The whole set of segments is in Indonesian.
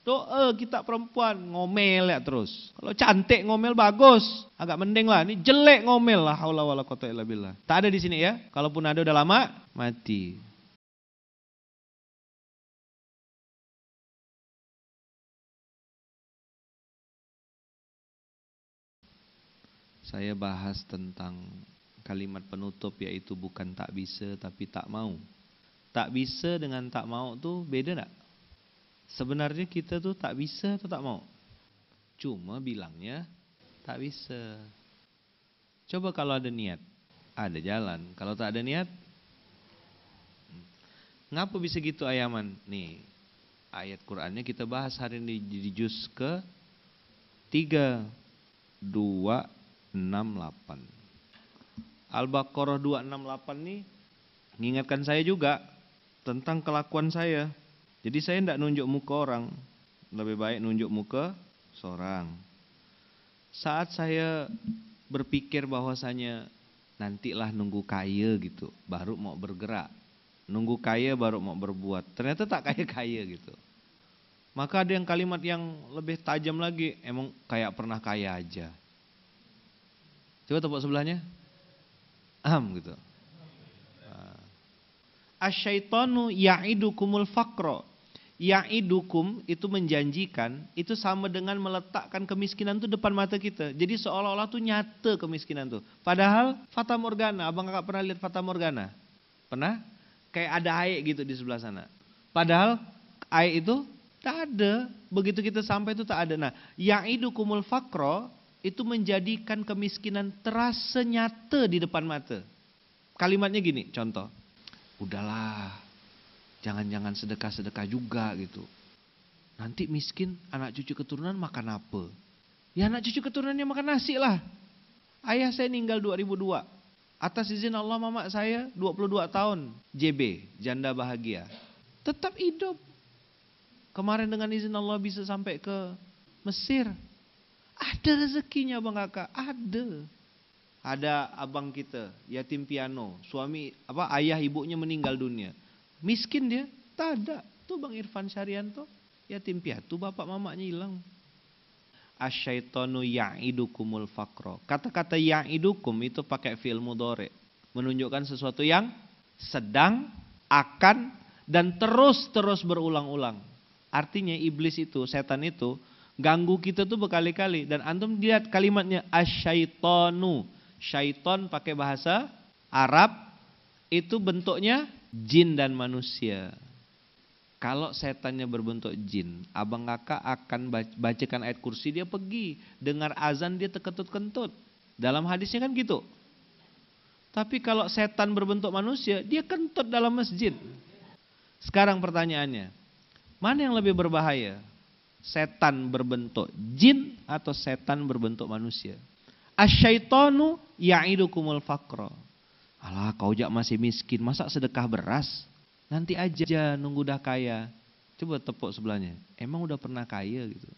Tuh eh, kita perempuan ngomel ya terus. Kalau cantik ngomel bagus, agak mending lah. Ini jelek ngomel lah haula wala quwata illa billah. Tak ada di sini ya. Kalaupun ada udah lama mati. Saya bahas tentang kalimat penutup yaitu bukan tak bisa tapi tak mau. Tak bisa dengan tak mau tuh beda enggak? Sebenarnya kita tuh tak bisa atau tak mau. Cuma bilangnya tak bisa. Coba kalau ada niat, ada jalan. Kalau tak ada niat, ngapa bisa gitu ayaman? Nih, ayat Qur'annya kita bahas hari ini di juz ke 3 2 delapan. Al-Baqarah 268 nih mengingatkan saya juga tentang kelakuan saya. Jadi saya tidak nunjuk muka orang, lebih baik nunjuk muka seorang. Saat saya berpikir bahwasanya nantilah nunggu kaya gitu, baru mau bergerak. Nunggu kaya baru mau berbuat. Ternyata tak kaya-kaya gitu. Maka ada yang kalimat yang lebih tajam lagi, emang kayak pernah kaya aja. Coba tepuk sebelahnya. Am gitu. Asyaitonu ah. ya'idukumul fakro. Ya'idukum itu menjanjikan, itu sama dengan meletakkan kemiskinan itu depan mata kita. Jadi seolah-olah tuh nyata kemiskinan tuh. Padahal Fata Morgana, abang kakak pernah lihat Fata Morgana? Pernah? Kayak ada air gitu di sebelah sana. Padahal air itu tak ada. Begitu kita sampai itu tak ada. Nah, ya'idukumul fakro itu menjadikan kemiskinan terasa nyata di depan mata. Kalimatnya gini, contoh. Udahlah, Jangan-jangan sedekah-sedekah juga gitu. Nanti miskin anak cucu keturunan makan apa? Ya anak cucu keturunannya makan nasi lah. Ayah saya meninggal 2002. Atas izin Allah mamak saya 22 tahun JB, janda bahagia. Tetap hidup. Kemarin dengan izin Allah bisa sampai ke Mesir. Ada rezekinya Bang Kakak, ada. Ada abang kita, yatim piano, suami apa ayah ibunya meninggal dunia. Miskin dia? Tak ada. Tuh Bang Irfan Syarianto, yatim piatu bapak mamanya hilang. Asyaitonu ya'idukumul fakro. Kata-kata ya'idukum itu pakai fi'il mudore. Menunjukkan sesuatu yang sedang, akan, dan terus-terus berulang-ulang. Artinya iblis itu, setan itu, ganggu kita tuh berkali-kali. Dan antum lihat kalimatnya asyaitonu. Syaiton pakai bahasa Arab, itu bentuknya jin dan manusia. Kalau setannya berbentuk jin, abang kakak akan bacakan ayat kursi dia pergi. Dengar azan dia terkentut-kentut. Dalam hadisnya kan gitu. Tapi kalau setan berbentuk manusia, dia kentut dalam masjid. Sekarang pertanyaannya, mana yang lebih berbahaya? Setan berbentuk jin atau setan berbentuk manusia? Asyaitonu ya'idukumul fakro. Alah kau jak masih miskin, masa sedekah beras? Nanti aja nunggu udah kaya. Coba tepuk sebelahnya. Emang udah pernah kaya gitu.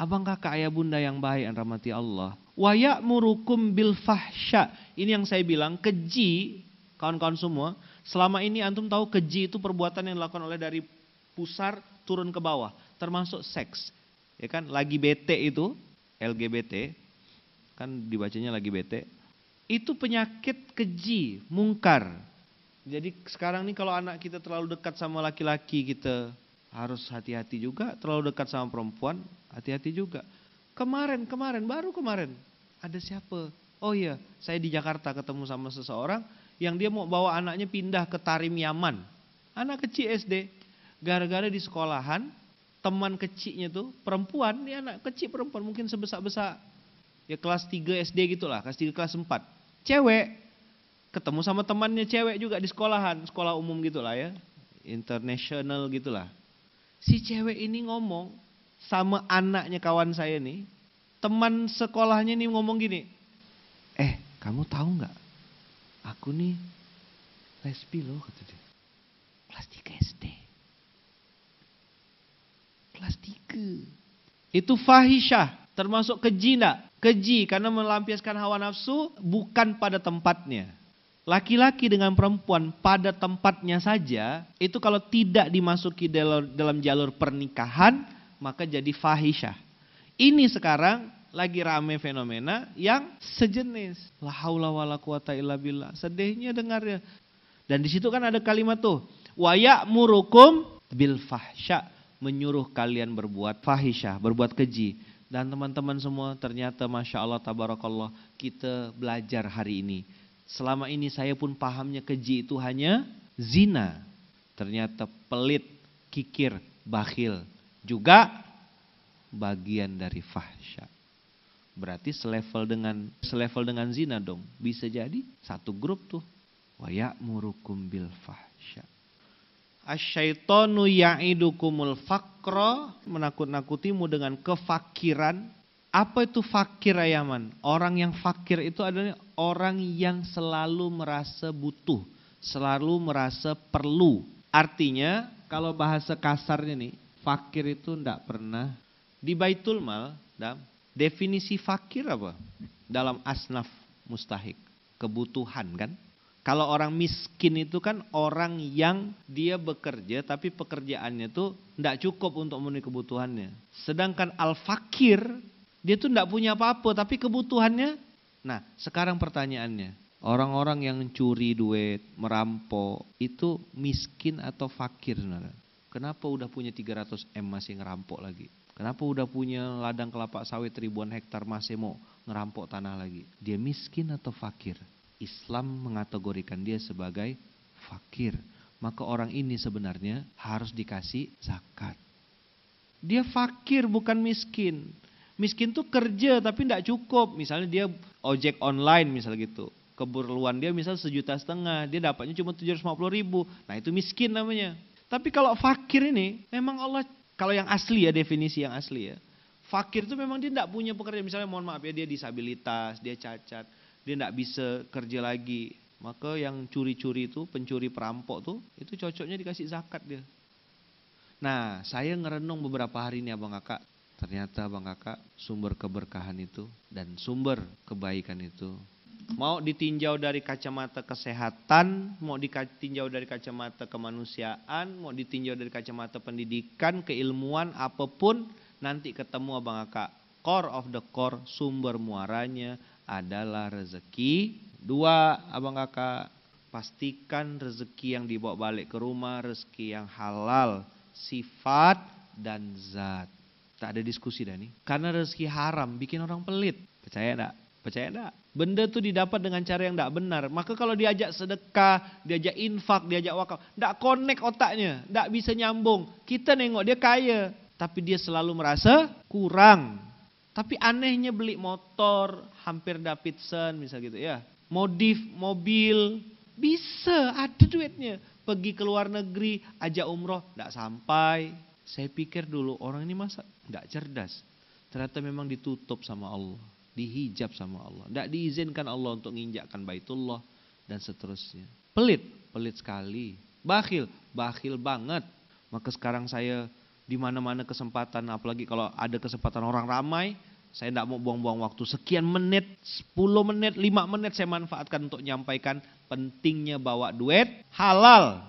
Abang kakak ayah bunda yang baik yang rahmati Allah. Wayak murukum bil fahsya. Ini yang saya bilang keji kawan-kawan semua. Selama ini antum tahu keji itu perbuatan yang dilakukan oleh dari pusar turun ke bawah. Termasuk seks. Ya kan lagi bete itu LGBT. Kan dibacanya lagi bete itu penyakit keji, mungkar. Jadi sekarang nih kalau anak kita terlalu dekat sama laki-laki kita harus hati-hati juga, terlalu dekat sama perempuan hati-hati juga. Kemarin, kemarin, baru kemarin ada siapa? Oh iya, saya di Jakarta ketemu sama seseorang yang dia mau bawa anaknya pindah ke Tarim Yaman. Anak kecil SD, gara-gara di sekolahan teman kecilnya tuh perempuan, dia anak kecil perempuan mungkin sebesar-besar ya kelas 3 SD gitulah, kelas 3 kelas 4 cewek ketemu sama temannya cewek juga di sekolahan, sekolah umum gitulah ya, international gitulah. Si cewek ini ngomong sama anaknya kawan saya nih, teman sekolahnya nih ngomong gini, eh kamu tahu nggak, aku nih lesbi loh kata dia, kelas 3 SD, kelas 3. Itu fahisha termasuk keji kejina. Keji karena melampiaskan hawa nafsu bukan pada tempatnya. Laki-laki dengan perempuan pada tempatnya saja, itu kalau tidak dimasuki dalam, jalur pernikahan, maka jadi fahisyah. Ini sekarang lagi rame fenomena yang sejenis. La haula wala quwata illa billah. Sedihnya dengarnya. Dan di situ kan ada kalimat tuh, wa ya'murukum bil fahsya, menyuruh kalian berbuat fahisyah, berbuat keji dan teman-teman semua ternyata Masya Allah Tabarakallah kita belajar hari ini. Selama ini saya pun pahamnya keji itu hanya zina. Ternyata pelit, kikir, bakhil juga bagian dari fahsyat berarti selevel dengan selevel dengan zina dong. Bisa jadi satu grup tuh. Wayak murukum bil fahsya. Asyaitonu ya'idukumul fakro menakut-nakutimu dengan kefakiran. Apa itu fakir ayaman? Orang yang fakir itu adalah orang yang selalu merasa butuh, selalu merasa perlu. Artinya kalau bahasa kasarnya nih, fakir itu tidak pernah di Baitul Mal, definisi fakir apa? Dalam asnaf mustahik, kebutuhan kan? Kalau orang miskin itu kan orang yang dia bekerja tapi pekerjaannya itu tidak cukup untuk memenuhi kebutuhannya. Sedangkan al-fakir dia tuh tidak punya apa-apa tapi kebutuhannya. Nah sekarang pertanyaannya orang-orang yang curi duit, merampok itu miskin atau fakir sebenarnya? Kenapa udah punya 300 M masih ngerampok lagi? Kenapa udah punya ladang kelapa sawit ribuan hektar masih mau ngerampok tanah lagi? Dia miskin atau fakir? Islam mengategorikan dia sebagai fakir. Maka orang ini sebenarnya harus dikasih zakat. Dia fakir bukan miskin. Miskin tuh kerja tapi tidak cukup. Misalnya dia ojek online misalnya gitu. Keperluan dia misalnya sejuta setengah. Dia dapatnya cuma 750 ribu. Nah itu miskin namanya. Tapi kalau fakir ini memang Allah. Kalau yang asli ya definisi yang asli ya. Fakir itu memang dia tidak punya pekerjaan. Misalnya mohon maaf ya dia disabilitas, dia cacat dia tidak bisa kerja lagi. Maka yang curi-curi itu, pencuri perampok tuh, itu cocoknya dikasih zakat dia. Nah, saya ngerenung beberapa hari ini abang kakak. Ternyata abang kakak sumber keberkahan itu dan sumber kebaikan itu. Mau ditinjau dari kacamata kesehatan, mau ditinjau dari kacamata kemanusiaan, mau ditinjau dari kacamata pendidikan, keilmuan, apapun, nanti ketemu abang kakak core of the core, sumber muaranya, adalah rezeki. Dua, abang kakak, pastikan rezeki yang dibawa balik ke rumah, rezeki yang halal, sifat dan zat. Tak ada diskusi dah nih. Karena rezeki haram bikin orang pelit. Percaya enggak? Percaya enggak? Benda tuh didapat dengan cara yang enggak benar. Maka kalau diajak sedekah, diajak infak, diajak wakaf, enggak connect otaknya, enggak bisa nyambung. Kita nengok dia kaya, tapi dia selalu merasa kurang tapi anehnya beli motor, hampir Davidson misal gitu ya. Modif mobil, bisa ada duitnya. Pergi ke luar negeri, ajak umroh, tidak sampai. Saya pikir dulu orang ini masa tidak cerdas. Ternyata memang ditutup sama Allah. Dihijab sama Allah. Tidak diizinkan Allah untuk menginjakkan baitullah dan seterusnya. Pelit, pelit sekali. Bakhil, bakhil banget. Maka sekarang saya di mana-mana kesempatan apalagi kalau ada kesempatan orang ramai saya tidak mau buang-buang waktu sekian menit 10 menit 5 menit saya manfaatkan untuk menyampaikan pentingnya bawa duet halal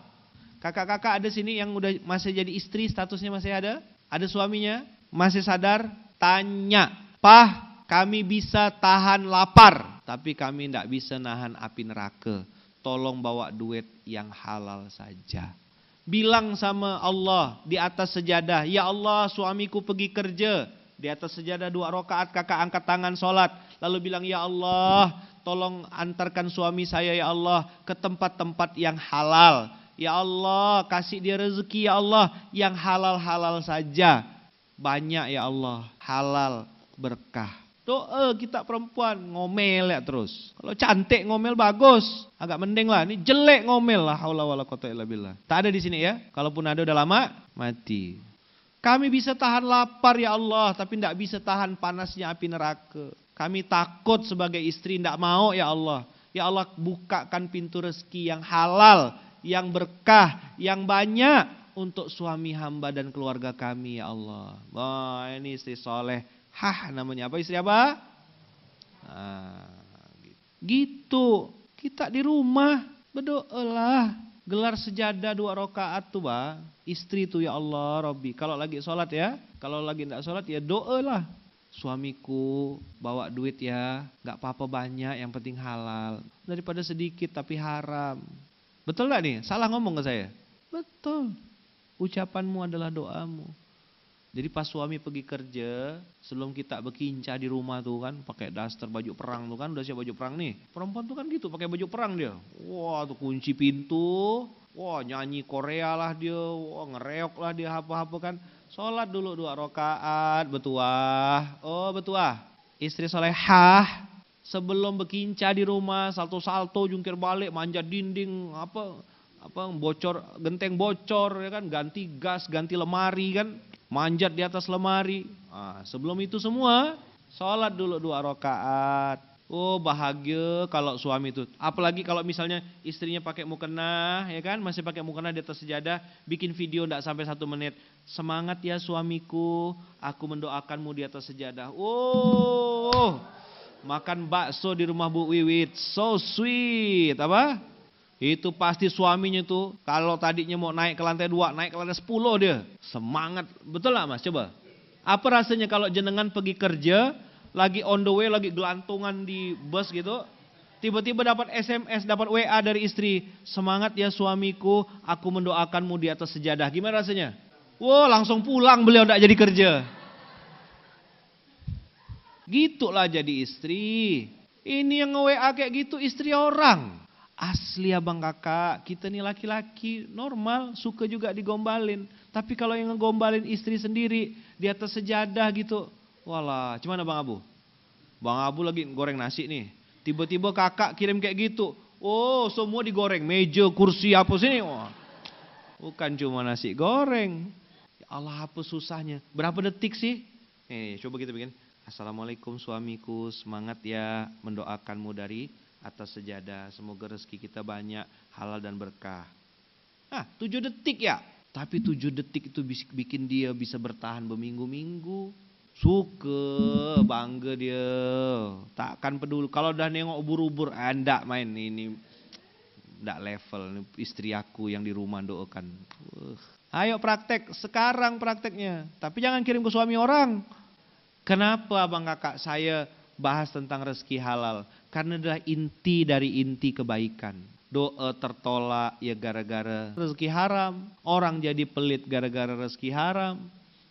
kakak-kakak ada sini yang udah masih jadi istri statusnya masih ada ada suaminya masih sadar tanya pah kami bisa tahan lapar tapi kami tidak bisa nahan api neraka tolong bawa duet yang halal saja bilang sama Allah di atas sejadah, "Ya Allah, suamiku pergi kerja." Di atas sejadah dua rakaat kakak angkat tangan salat, lalu bilang, "Ya Allah, tolong antarkan suami saya ya Allah ke tempat-tempat yang halal. Ya Allah, kasih dia rezeki ya Allah yang halal-halal saja. Banyak ya Allah, halal berkah." Doa eh, kita perempuan ngomel ya terus. Kalau cantik ngomel bagus, agak mending lah. Ini jelek ngomel lah Allah wala illa billah. Tak ada di sini ya. Kalaupun ada udah lama mati. Kami bisa tahan lapar ya Allah, tapi tidak bisa tahan panasnya api neraka. Kami takut sebagai istri tidak mau ya Allah. Ya Allah bukakan pintu rezeki yang halal, yang berkah, yang banyak untuk suami hamba dan keluarga kami ya Allah. Wah ini istri soleh Hah namanya apa istri apa? Nah, gitu. Kita di rumah berdoalah gelar sejadah dua rakaat tuh ba Istri tuh ya Allah Robbi. Kalau lagi sholat ya, kalau lagi tidak sholat ya doalah. Suamiku bawa duit ya, gak apa-apa banyak yang penting halal. Daripada sedikit tapi haram. Betul gak nih? Salah ngomong ke saya? Betul. Ucapanmu adalah doamu. Jadi pas suami pergi kerja, sebelum kita berkincah di rumah tuh kan, pakai daster baju perang tuh kan, udah siap baju perang nih. Perempuan tuh kan gitu, pakai baju perang dia. Wah tuh kunci pintu, wah nyanyi Korea lah dia, wah ngereok lah dia apa-apa kan. Sholat dulu dua rakaat, betuah. Oh betuah, istri solehah. Sebelum berkincah di rumah, salto-salto, jungkir balik, manjat dinding, apa apa bocor genteng bocor ya kan ganti gas ganti lemari kan manjat di atas lemari. Nah, sebelum itu semua, sholat dulu dua rakaat. Oh bahagia kalau suami itu. Apalagi kalau misalnya istrinya pakai mukena, ya kan? Masih pakai mukena di atas sejadah, bikin video tidak sampai satu menit. Semangat ya suamiku, aku mendoakanmu di atas sejadah. Oh, makan bakso di rumah Bu Wiwit, so sweet, apa? Itu pasti suaminya itu kalau tadinya mau naik ke lantai dua, naik ke lantai sepuluh dia. Semangat, betul lah mas coba. Apa rasanya kalau jenengan pergi kerja, lagi on the way, lagi gelantungan di bus gitu. Tiba-tiba dapat SMS, dapat WA dari istri. Semangat ya suamiku, aku mendoakanmu di atas sejadah. Gimana rasanya? Wow langsung pulang beliau tidak jadi kerja. Gitulah jadi istri. Ini yang nge-WA kayak gitu istri orang asli abang kakak, kita nih laki-laki normal, suka juga digombalin. Tapi kalau yang ngegombalin istri sendiri di atas sejadah gitu, walah, cuman Bang Abu? Bang Abu lagi goreng nasi nih. Tiba-tiba kakak kirim kayak gitu. Oh, semua digoreng, meja, kursi, apa sini. Oh. Bukan cuma nasi goreng. Ya Allah, apa susahnya? Berapa detik sih? Eh, coba kita bikin. Assalamualaikum suamiku, semangat ya mendoakanmu dari atas sejadah. Semoga rezeki kita banyak, halal dan berkah. Ah, tujuh detik ya. Tapi tujuh detik itu bikin dia bisa bertahan berminggu-minggu. Suka, bangga dia. Takkan peduli. Kalau udah nengok ubur-ubur, ah, eh, main ini. tidak level, ini istri aku yang di rumah doakan. Uh. Ayo praktek, sekarang prakteknya. Tapi jangan kirim ke suami orang. Kenapa abang kakak saya bahas tentang rezeki halal. Karena adalah inti dari inti kebaikan. Doa tertolak ya gara-gara rezeki haram. Orang jadi pelit gara-gara rezeki haram.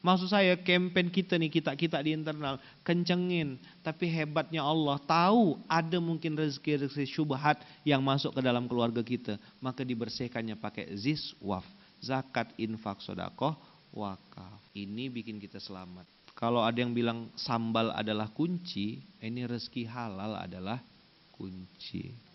Maksud saya kempen kita nih kita-kita di internal kencengin. Tapi hebatnya Allah tahu ada mungkin rezeki-rezeki syubhat yang masuk ke dalam keluarga kita. Maka dibersihkannya pakai ziswaf. Zakat, infak, sodakoh, wakaf. Ini bikin kita selamat. Kalau ada yang bilang sambal adalah kunci, ini rezeki halal adalah kunci.